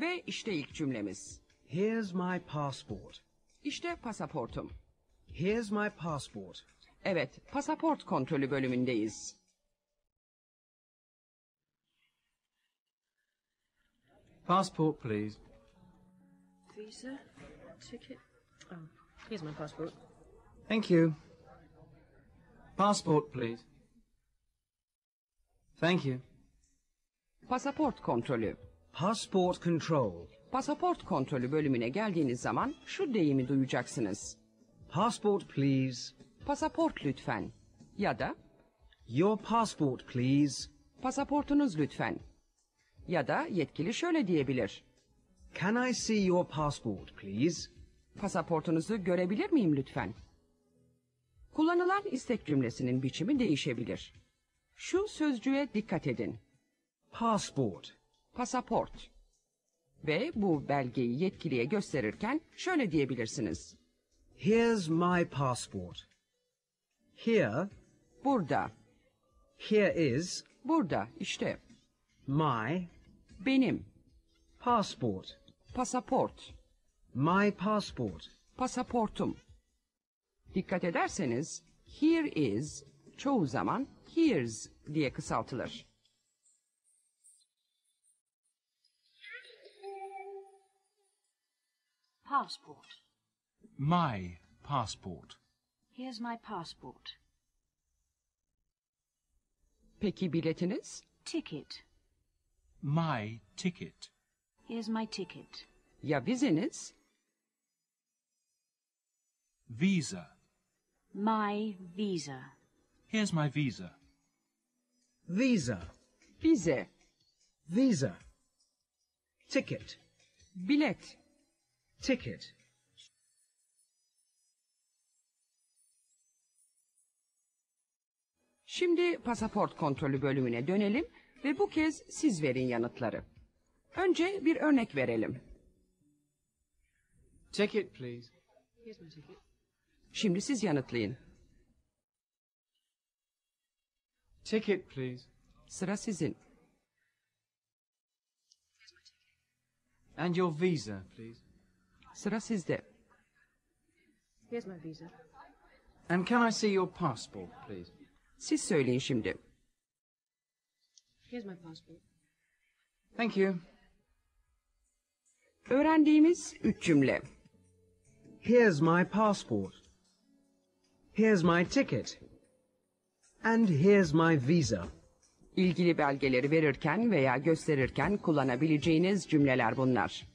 Ve işte ilk cümlemiz. Here's my passport. İşte pasaportum. Here's my passport. Evet, pasaport kontrolü bölümündeyiz. Passport please. Visa, ticket. Oh, here's my passport. Thank you. Passport please. Thank you. Pasaport kontrolü. Passport Control. Pasaport kontrolü bölümüne geldiğiniz zaman şu deyimi duyacaksınız. Passport please. Pasaport lütfen. Ya da Your passport please. Pasaportunuz lütfen. Ya da yetkili şöyle diyebilir. Can I see your passport please? Pasaportunuzu görebilir miyim lütfen? Kullanılan istek cümlesinin biçimi değişebilir. Şu sözcüğe dikkat edin. Passport pasaport. Ve bu belgeyi yetkiliye gösterirken şöyle diyebilirsiniz. Here's my passport. Here. Burada. Here is. Burada işte. My. Benim. Passport. Pasaport. My passport. Pasaportum. Dikkat ederseniz here is çoğu zaman here's diye kısaltılır. Passport. My passport. Here's my passport. Peki biletiniz? Ticket. My ticket. Here's my ticket. Ya vizeniz? Visa. My visa. Here's my visa. Visa. Visa. Visa. Ticket. Bilet. ticket Şimdi pasaport kontrolü bölümüne dönelim ve bu kez siz verin yanıtları. Önce bir örnek verelim. Ticket please. Here's my ticket. Şimdi siz yanıtlayın. Ticket please. Sıra sizin. Here's my ticket. And your visa please. Sıra sizde. Here's my visa. And can I see your passport, please? Siz söyleyin şimdi. Here's my passport. Thank you. Öğrendiğimiz üç cümle. Here's my passport. Here's my ticket. And here's my visa. İlgili belgeleri verirken veya gösterirken kullanabileceğiniz cümleler bunlar.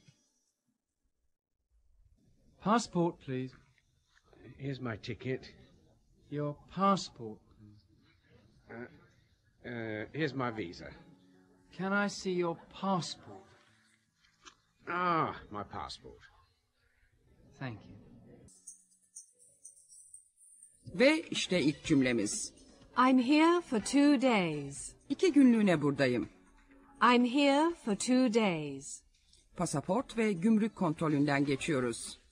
Passport, please. Here's my ticket. Your passport, please. Uh, uh, here's my visa. Can I see your passport? Ah, my passport. Thank you. Ve işte ilk cümlemiz. I'm here for two days. İki günlüğüne buradayım. I'm here for two days. Pasaport ve gümrük kontrolünden geçiyoruz.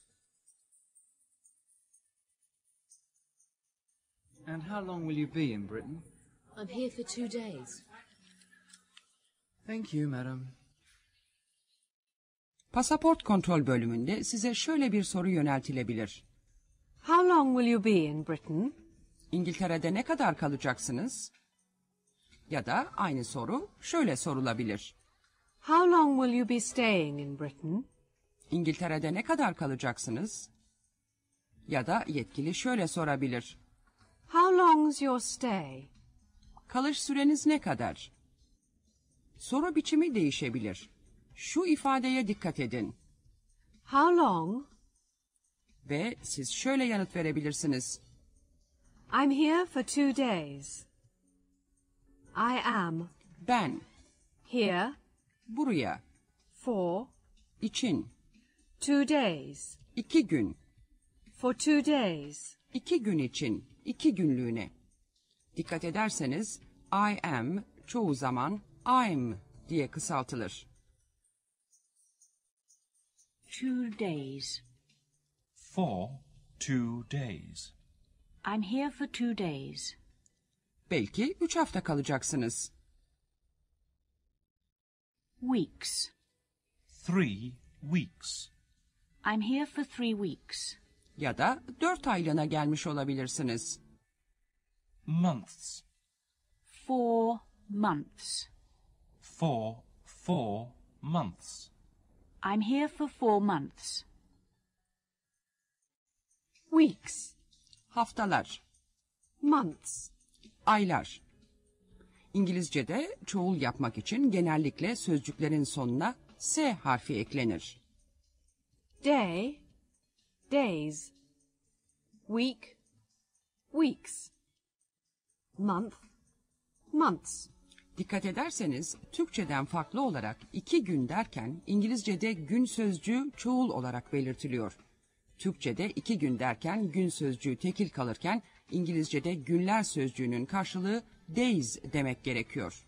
And how long will you be in Britain? I'm here for two days. Thank you, madam. Pasaport kontrol bölümünde size şöyle bir soru yöneltilebilir. How long will you be in Britain? İngiltere'de ne kadar kalacaksınız? Ya da aynı soru şöyle sorulabilir. How long will you be staying in Britain? İngiltere'de ne kadar kalacaksınız? Ya da yetkili şöyle sorabilir. How long's your stay? Kalış süreniz ne kadar? Soru biçimi değişebilir. Şu ifadeye dikkat edin. How long? Ve siz şöyle yanıt verebilirsiniz. I'm here for two days. I am. Ben. Here. Buraya. For. İçin. Two days. İki gün. For two days. İki gün için iki günlüğüne. Dikkat ederseniz I am çoğu zaman I'm diye kısaltılır. Two days. For two days. I'm here for two days. Belki üç hafta kalacaksınız. Weeks. Three weeks. I'm here for three weeks ya da dört aylığına gelmiş olabilirsiniz. Months. Four months. Four, four months. I'm here for four months. Weeks. Haftalar. Months. Aylar. İngilizce'de çoğul yapmak için genellikle sözcüklerin sonuna S harfi eklenir. Day, days week weeks month months Dikkat ederseniz Türkçeden farklı olarak iki gün derken İngilizce'de gün sözcüğü çoğul olarak belirtiliyor. Türkçe'de iki gün derken gün sözcüğü tekil kalırken İngilizce'de günler sözcüğünün karşılığı days demek gerekiyor.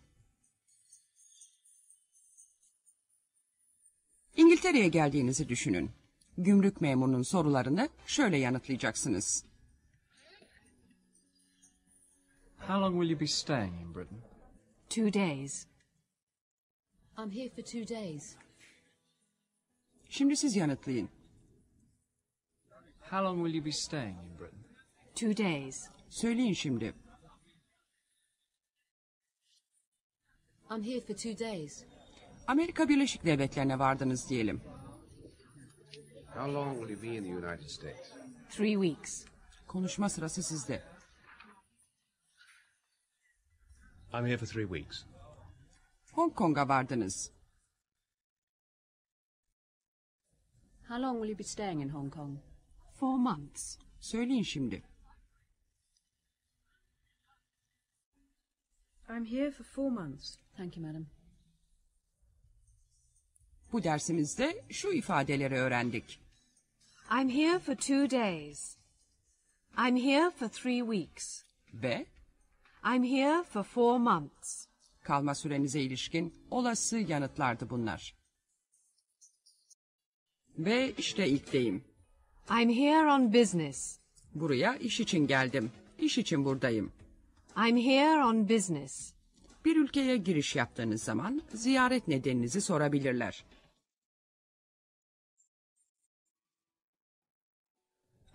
İngiltere'ye geldiğinizi düşünün gümrük memurunun sorularını şöyle yanıtlayacaksınız. How long will you be staying in Britain? Two days. I'm here for two days. Şimdi siz yanıtlayın. How long will you be staying in Britain? Two days. Söyleyin şimdi. I'm here for two days. Amerika Birleşik Devletleri'ne vardınız diyelim. How long will you be in the United States? Three weeks. Konuşma sırası sizde. I'm here for three weeks. Hong Kong'a vardınız. How long will you be staying in Hong Kong? Four months. Söyleyin şimdi. I'm here for four months. Thank you, madam. Bu dersimizde şu ifadeleri öğrendik. I'm here for two days. I'm here for three weeks. Ve I'm here for four months. Kalma sürenize ilişkin olası yanıtlardı bunlar. Ve işte ilk deyim. I'm here on business. Buraya iş için geldim. İş için buradayım. I'm here on business. Bir ülkeye giriş yaptığınız zaman ziyaret nedeninizi sorabilirler.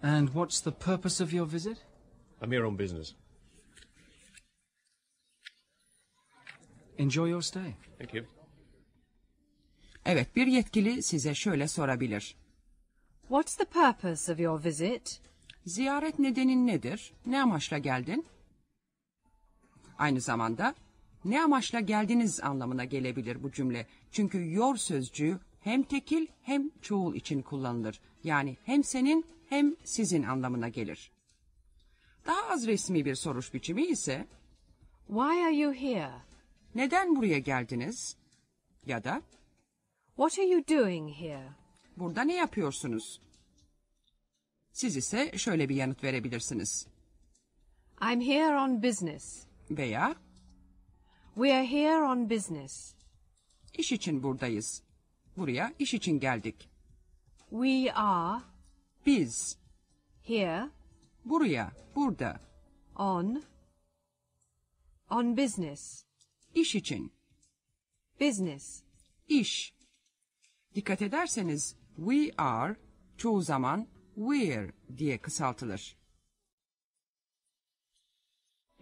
And what's the purpose of your visit? I'm here on business. Enjoy your stay. Thank you. Evet, bir yetkili size şöyle sorabilir. What's the purpose of your visit? Ziyaret nedenin nedir? Ne amaçla geldin? Aynı zamanda ne amaçla geldiniz anlamına gelebilir bu cümle. Çünkü yor sözcüğü hem tekil hem çoğul için kullanılır. Yani hem senin hem sizin anlamına gelir. Daha az resmi bir soruş biçimi ise Why are you here? Neden buraya geldiniz? Ya da What are you doing here? Burada ne yapıyorsunuz? Siz ise şöyle bir yanıt verebilirsiniz. I'm here on business. Veya We are here on business. İş için buradayız. Buraya iş için geldik. We are biz. Here. Buraya, burada. On. On business. İş için. Business. İş. Dikkat ederseniz we are çoğu zaman we're diye kısaltılır.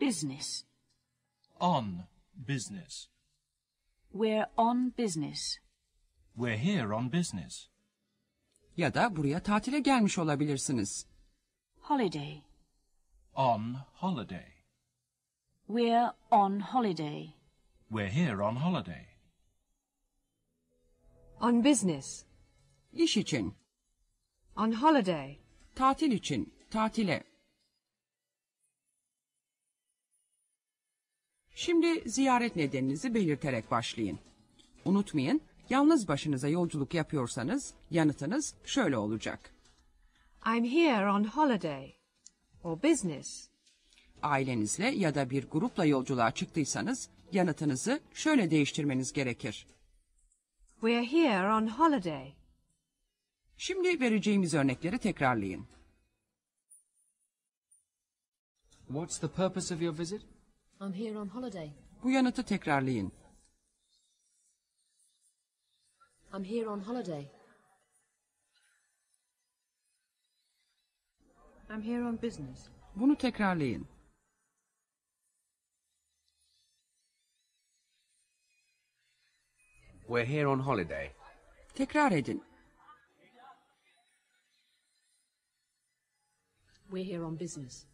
Business. On business. We're on business. We're here on business. Ya da buraya tatile gelmiş olabilirsiniz. Holiday. On holiday. We're on holiday. We're here on holiday. On business. İş için. On holiday. Tatil için, tatile. Şimdi ziyaret nedeninizi belirterek başlayın. Unutmayın, Yalnız başınıza yolculuk yapıyorsanız yanıtınız şöyle olacak. I'm here on holiday or business. Ailenizle ya da bir grupla yolculuğa çıktıysanız yanıtınızı şöyle değiştirmeniz gerekir. We're here on holiday. Şimdi vereceğimiz örnekleri tekrarlayın. What's the purpose of your visit? I'm here on holiday. Bu yanıtı tekrarlayın. I'm here on holiday. I'm here on business. Bunu tekrarlayın. We're here on holiday. Tekrar edin. We're here on business.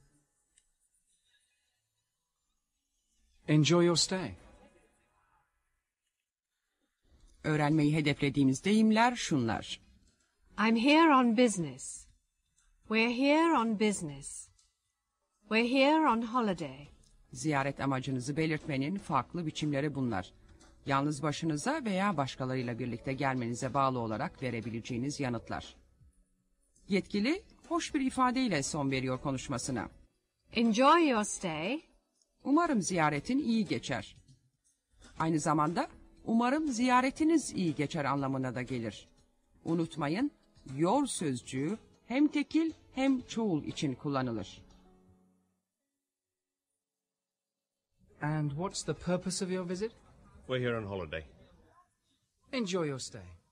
Enjoy your stay. Öğrenmeyi hedeflediğimiz deyimler şunlar. I'm here on business. We're here on business. We're here on holiday. Ziyaret amacınızı belirtmenin farklı biçimleri bunlar. Yalnız başınıza veya başkalarıyla birlikte gelmenize bağlı olarak verebileceğiniz yanıtlar. Yetkili, hoş bir ifadeyle son veriyor konuşmasına. Enjoy your stay. Umarım ziyaretin iyi geçer. Aynı zamanda umarım ziyaretiniz iyi geçer anlamına da gelir. Unutmayın, yor sözcüğü hem tekil hem çoğul için kullanılır. And what's the purpose of your visit? We're here on holiday. Enjoy your stay.